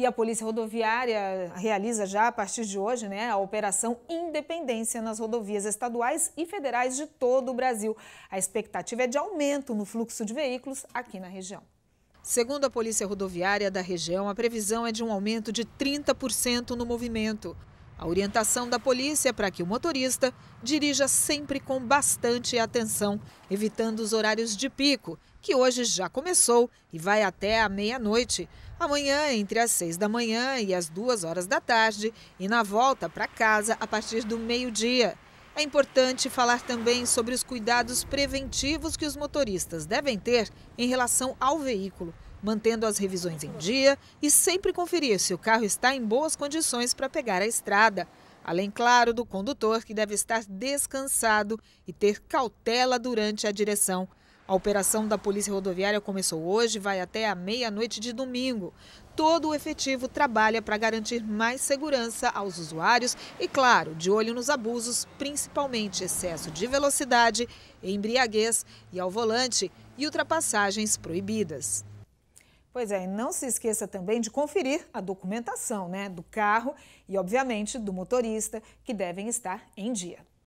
E a Polícia Rodoviária realiza já a partir de hoje né, a Operação Independência nas rodovias estaduais e federais de todo o Brasil. A expectativa é de aumento no fluxo de veículos aqui na região. Segundo a Polícia Rodoviária da região, a previsão é de um aumento de 30% no movimento. A orientação da polícia é para que o motorista dirija sempre com bastante atenção, evitando os horários de pico, que hoje já começou e vai até a meia-noite. Amanhã, entre as seis da manhã e as duas horas da tarde, e na volta para casa a partir do meio-dia. É importante falar também sobre os cuidados preventivos que os motoristas devem ter em relação ao veículo mantendo as revisões em dia e sempre conferir se o carro está em boas condições para pegar a estrada. Além, claro, do condutor, que deve estar descansado e ter cautela durante a direção. A operação da Polícia Rodoviária começou hoje e vai até a meia-noite de domingo. Todo o efetivo trabalha para garantir mais segurança aos usuários e, claro, de olho nos abusos, principalmente excesso de velocidade, embriaguez e ao volante e ultrapassagens proibidas. Pois é, e não se esqueça também de conferir a documentação né, do carro e, obviamente, do motorista, que devem estar em dia.